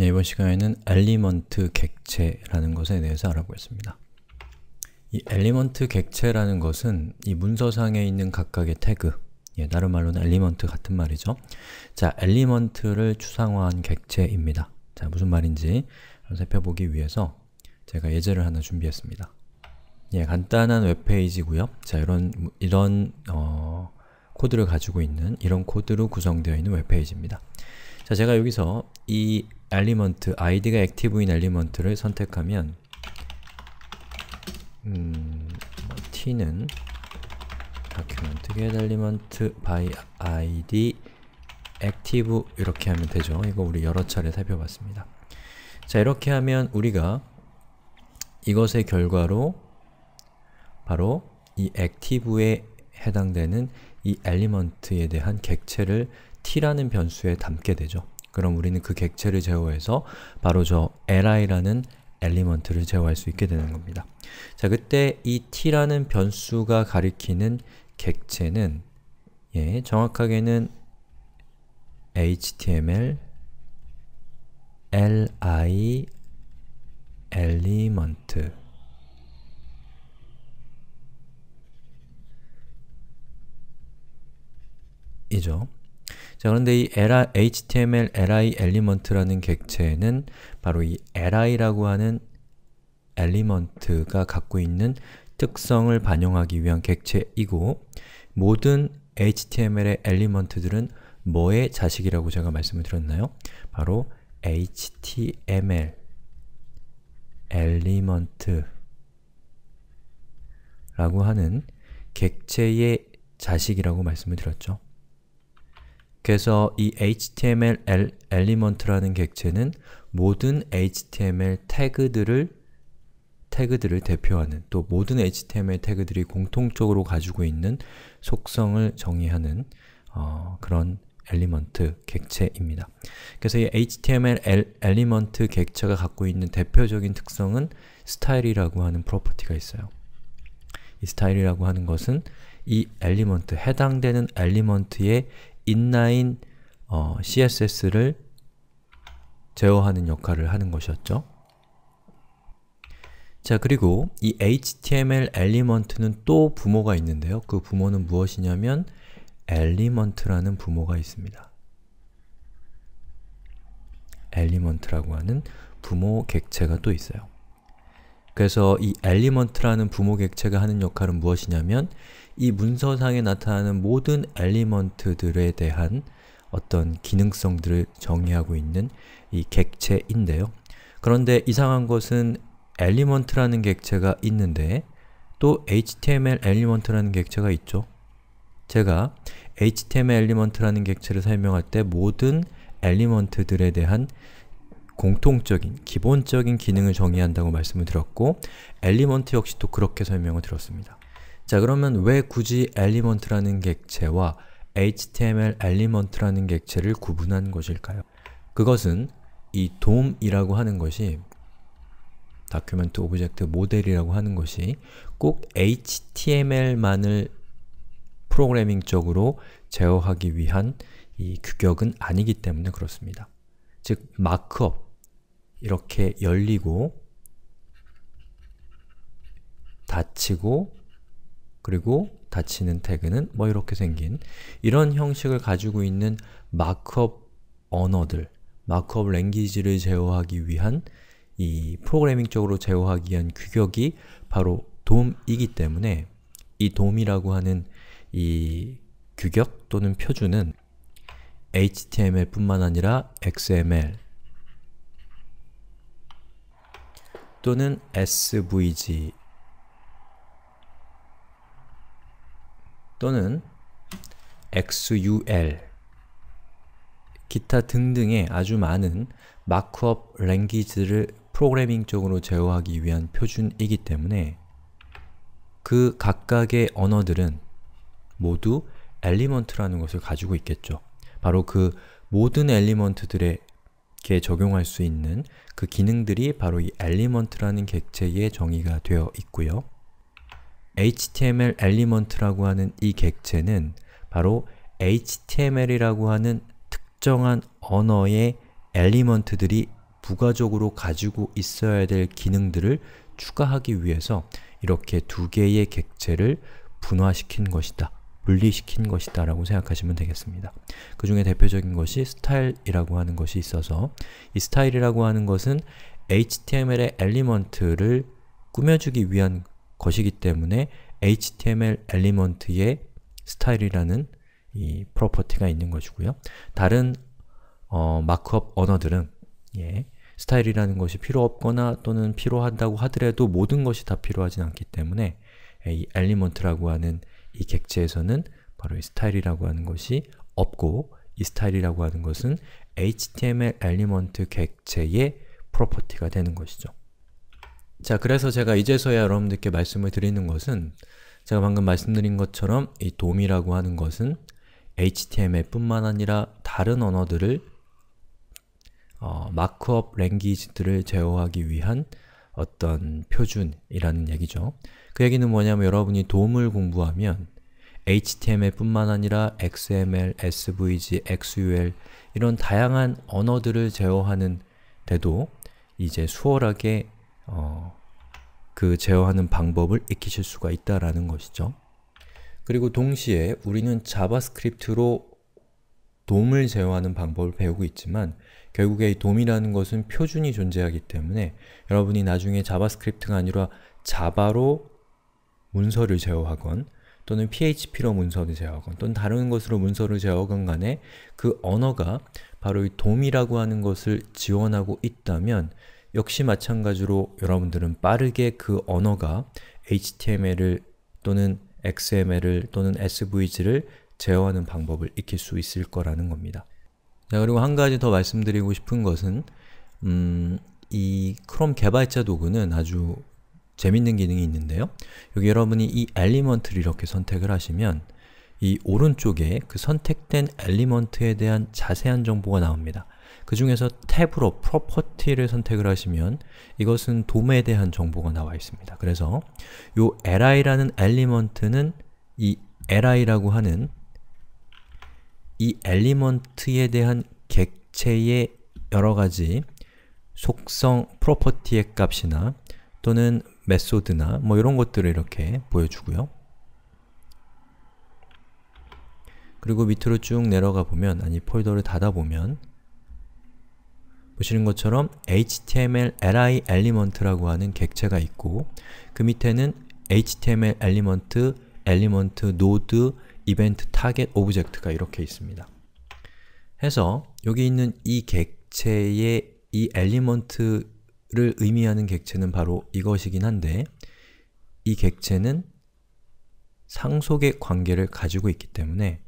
네, 이번 시간에는 엘리먼트 객체라는 것에 대해서 알아보겠습니다. 이 엘리먼트 객체라는 것은 이 문서상에 있는 각각의 태그 예, 다른 말로는 엘리먼트 같은 말이죠. 자, 엘리먼트를 추상화한 객체입니다. 자, 무슨 말인지 살펴보기 위해서 제가 예제를 하나 준비했습니다. 예, 간단한 웹페이지고요. 자, 이런, 이런 어, 코드를 가지고 있는, 이런 코드로 구성되어 있는 웹페이지입니다. 자, 제가 여기서 이 엘리먼트, id가 액티브인 엘리먼트를 선택하면 음, t는 document get element by id active 이렇게 하면 되죠. 이거 우리 여러 차례 살펴봤습니다. 자, 이렇게 하면 우리가 이것의 결과로 바로 이 액티브에 해당되는 이 엘리먼트에 대한 객체를 t라는 변수에 담게 되죠. 그럼 우리는 그 객체를 제어해서 바로 저 li라는 엘리먼트를 제어할 수 있게 되는 겁니다. 자, 그때 이 t라는 변수가 가리키는 객체는 예, 정확하게는 html li 엘리먼트 이죠. 자, 그런데 이 html li 엘리먼트라는 객체는 바로 이 li라고 하는 엘리먼트가 갖고 있는 특성을 반영하기 위한 객체이고 모든 html의 엘리먼트들은 뭐의 자식이라고 제가 말씀을 드렸나요? 바로 html 엘리먼트라고 하는 객체의 자식이라고 말씀을 드렸죠. 그래서 이 html element라는 객체는 모든 html 태그들을 태그들을 대표하는 또 모든 html 태그들이 공통적으로 가지고 있는 속성을 정의하는 어, 그런 element 객체입니다. 그래서 이 html element 객체가 갖고 있는 대표적인 특성은 s t y l e 이라고 하는 p p r o e r t y 가 있어요. 이 y l e 이라고 하는 것은 이 엘리먼트, 해당되는 e e l m e n t 의 인라인 어, css를 제어하는 역할을 하는 것이었죠. 자, 그리고 이 html 엘리먼트는 또 부모가 있는데요. 그 부모는 무엇이냐면 엘리먼트라는 부모가 있습니다. 엘리먼트라고 하는 부모 객체가 또 있어요. 그래서 이 엘리먼트라는 부모 객체가 하는 역할은 무엇이냐면 이 문서상에 나타나는 모든 엘리먼트들에 대한 어떤 기능성들을 정의하고 있는 이 객체인데요. 그런데 이상한 것은 엘리먼트라는 객체가 있는데 또 html 엘리먼트라는 객체가 있죠. 제가 html 엘리먼트라는 객체를 설명할 때 모든 엘리먼트들에 대한 공통적인, 기본적인 기능을 정의한다고 말씀을 드렸고 엘리먼트 역시또 그렇게 설명을 드렸습니다. 자 그러면 왜 굳이 엘리먼트라는 객체와 HTML 엘리먼트라는 객체를 구분한 것일까요? 그것은 이 dom이라고 하는 것이 다큐멘트 오브젝트 모델이라고 하는 것이 꼭 HTML만을 프로그래밍적으로 제어하기 위한 이 규격은 아니기 때문에 그렇습니다. 즉, 마크업 이렇게 열리고 닫히고 그리고 닫히는 태그는 뭐 이렇게 생긴 이런 형식을 가지고 있는 마크업 언어들, 마크업 랭귀지를 제어하기 위한 이 프로그래밍적으로 제어하기 위한 규격이 바로 d o m 이기 때문에 이 d o m 이라고 하는 이 규격 또는 표준은 HTML 뿐만 아니라 XML 또는 SVG 또는 xul 기타 등등의 아주 많은 마크업 랭귀지를 프로그래밍 쪽으로 제어하기 위한 표준이기 때문에 그 각각의 언어들은 모두 엘리먼트라는 것을 가지고 있겠죠. 바로 그 모든 엘리먼트들에게 적용할 수 있는 그 기능들이 바로 이 엘리먼트라는 객체의 정의가 되어 있고요. html 엘리먼트라고 하는 이 객체는 바로 html이라고 하는 특정한 언어의 엘리먼트들이 부가적으로 가지고 있어야 될 기능들을 추가하기 위해서 이렇게 두 개의 객체를 분화시킨 것이다, 분리시킨 것이다 라고 생각하시면 되겠습니다. 그 중에 대표적인 것이 스타일이라고 하는 것이 있어서 이 스타일이라고 하는 것은 HTML의 엘리먼트를 꾸며주기 위한 것이기 때문에 HTML 엘리먼트의 스타일이라는 이 프로퍼티가 있는 것이고요. 다른 어, 마크업 언어들은 예, 스타일이라는 것이 필요 없거나 또는 필요한다고 하더라도 모든 것이 다 필요하진 않기 때문에 예, 이 엘리먼트라고 하는 이 객체에서는 바로 이 스타일이라고 하는 것이 없고 이 스타일이라고 하는 것은 HTML 엘리먼트 객체의 프로퍼티가 되는 것이죠. 자, 그래서 제가 이제서야 여러분들께 말씀을 드리는 것은 제가 방금 말씀드린 것처럼 이 dom이라고 하는 것은 HTML뿐만 아니라 다른 언어들을 어, 마크업 랭귀지들을 제어하기 위한 어떤 표준이라는 얘기죠. 그 얘기는 뭐냐면 여러분이 도움을 공부하면 HTML뿐만 아니라 XML, SVG, XUL 이런 다양한 언어들을 제어하는 데도 이제 수월하게 그 제어하는 방법을 익히실 수가 있다라는 것이죠. 그리고 동시에 우리는 자바스크립트로 돔을 제어하는 방법을 배우고 있지만 결국에 이 돔이라는 것은 표준이 존재하기 때문에 여러분이 나중에 자바스크립트가 아니라 자바로 문서를 제어하건 또는 PHP로 문서를 제어하건 또는 다른 것으로 문서를 제어하건 간에 그 언어가 바로 이 돔이라고 하는 것을 지원하고 있다면 역시 마찬가지로 여러분들은 빠르게 그 언어가 HTML을 또는 XML을 또는 SVG를 제어하는 방법을 익힐 수 있을 거라는 겁니다. 자, 그리고 한 가지 더 말씀드리고 싶은 것은 음, 이 크롬 개발자 도구는 아주 재밌는 기능이 있는데요. 여기 여러분이 이 엘리먼트를 이렇게 선택을 하시면 이 오른쪽에 그 선택된 엘리먼트에 대한 자세한 정보가 나옵니다. 그 중에서 탭으로 property를 선택을 하시면 이것은 돔에 대한 정보가 나와 있습니다. 그래서 요 li라는 엘리먼트는 이 li라고 하는 이 엘리먼트에 대한 객체의 여러가지 속성 프로퍼티의 값이나 또는 메소드나 뭐 이런 것들을 이렇게 보여주고요. 그리고 밑으로 쭉 내려가 보면, 아니 폴더를 닫아 보면 보시는 것처럼 html li 엘리먼트라고 하는 객체가 있고 그 밑에는 html 엘리먼트, 엘리먼트 노드, 이벤트 타겟 오브젝트가 이렇게 있습니다. 해서 여기 있는 이 객체의 이 엘리먼트를 의미하는 객체는 바로 이것이긴 한데 이 객체는 상속의 관계를 가지고 있기 때문에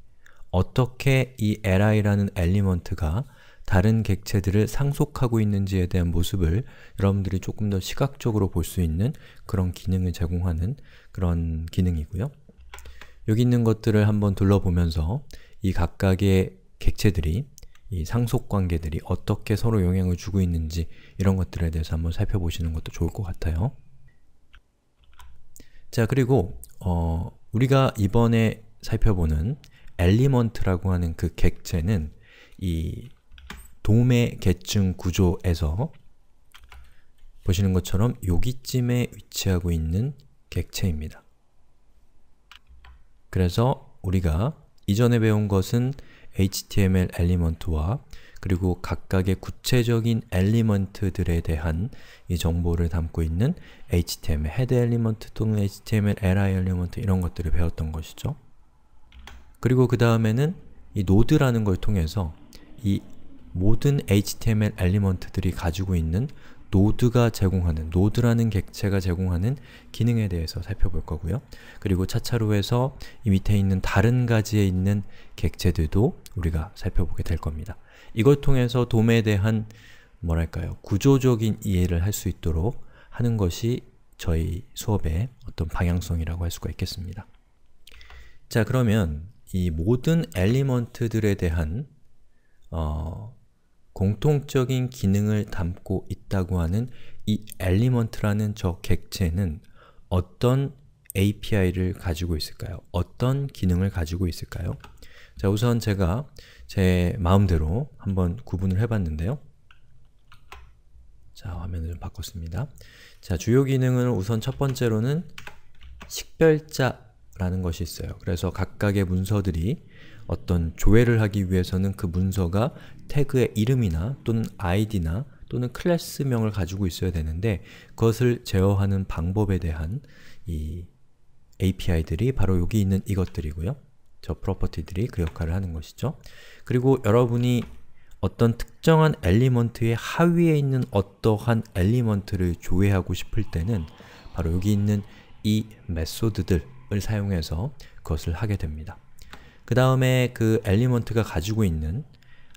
어떻게 이 li라는 엘리먼트가 다른 객체들을 상속하고 있는지에 대한 모습을 여러분들이 조금 더 시각적으로 볼 수 있는 그런 기능을 제공하는 그런 기능이고요. 여기 있는 것들을 한번 둘러보면서 이 각각의 객체들이 이 상속관계들이 어떻게 서로 영향을 주고 있는지 이런 것들에 대해서 한번 살펴보시는 것도 좋을 것 같아요. 자, 그리고 어, 우리가 이번에 살펴보는 엘리먼트라고 하는 그 객체는 이 도매 계층 구조에서 보시는 것처럼 여기쯤에 위치하고 있는 객체입니다. 그래서 우리가 이전에 배운 것은 HTML 엘리먼트와 그리고 각각의 구체적인 엘리먼트들에 대한 이 정보를 담고 있는 HTML 헤드 엘리먼트 또는 HTML li 엘리먼트 이런 것들을 배웠던 것이죠. 그리고 그 다음에는 이 노드라는 걸 통해서 이 모든 HTML 엘리먼트들이 가지고 있는 노드가 제공하는, 노드라는 객체가 제공하는 기능에 대해서 살펴볼 거고요. 그리고 차차로 해서 이 밑에 있는 다른 가지에 있는 객체들도 우리가 살펴보게 될 겁니다. 이걸 통해서 돔에 대한 뭐랄까요, 구조적인 이해를 할 수 있도록 하는 것이 저희 수업의 어떤 방향성이라고 할 수가 있겠습니다. 자 그러면 이 모든 엘리먼트들에 대한 어, 공통적인 기능을 담고 있다고 하는 이 엘리먼트라는 저 객체는 어떤 API를 가지고 있을까요? 어떤 기능을 가지고 있을까요? 자, 우선 제가 제 마음대로 한번 구분을 해봤는데요. 자, 화면을 좀 바꿨습니다. 자, 주요 기능은 우선 첫 번째로는 식별자라는 것이 있어요. 그래서 각각의 문서들이 어떤 조회를 하기 위해서는 그 문서가 태그의 이름이나 또는 아이디나 또는 클래스명을 가지고 있어야 되는데 그것을 제어하는 방법에 대한 이 API들이 바로 여기 있는 이것들이고요. 저 프로퍼티들이 그 역할을 하는 것이죠. 그리고 여러분이 어떤 특정한 엘리먼트의 하위에 있는 어떠한 엘리먼트를 조회하고 싶을 때는 바로 여기 있는 이 메소드들을 사용해서 그것을 하게 됩니다. 그 다음에 그 엘리먼트가 가지고 있는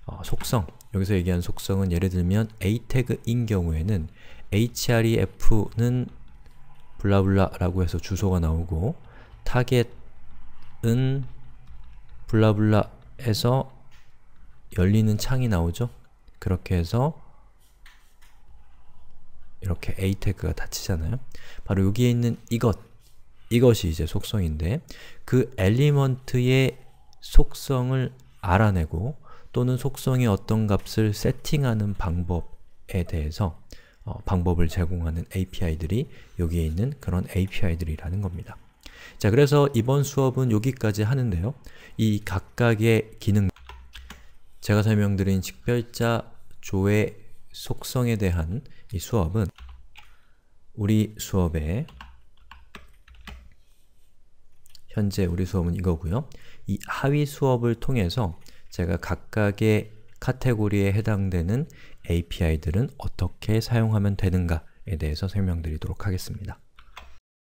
어, 속성 여기서 얘기한 속성은 예를 들면 a 태그인 경우에는 href는 블라블라라고 해서 주소가 나오고 타겟은 블라블라 에서 열리는 창이 나오죠? 그렇게 해서 이렇게 a 태그가 닫히잖아요. 바로 여기에 있는 이것, 이것이 이제 속성인데 그 엘리먼트의 속성을 알아내고 또는 속성이 어떤 값을 세팅하는 방법에 대해서 어, 방법을 제공하는 API들이 여기에 있는 그런 API들이라는 겁니다. 자, 그래서 이번 수업은 여기까지 하는데요. 이 각각의 기능 제가 설명드린 식별자 조의 속성에 대한 이 수업은 우리 수업의 현재 우리 수업은 이거고요. 이 하위 수업을 통해서 제가 각각의 카테고리에 해당되는 API들은 어떻게 사용하면 되는가에 대해서 설명드리도록 하겠습니다.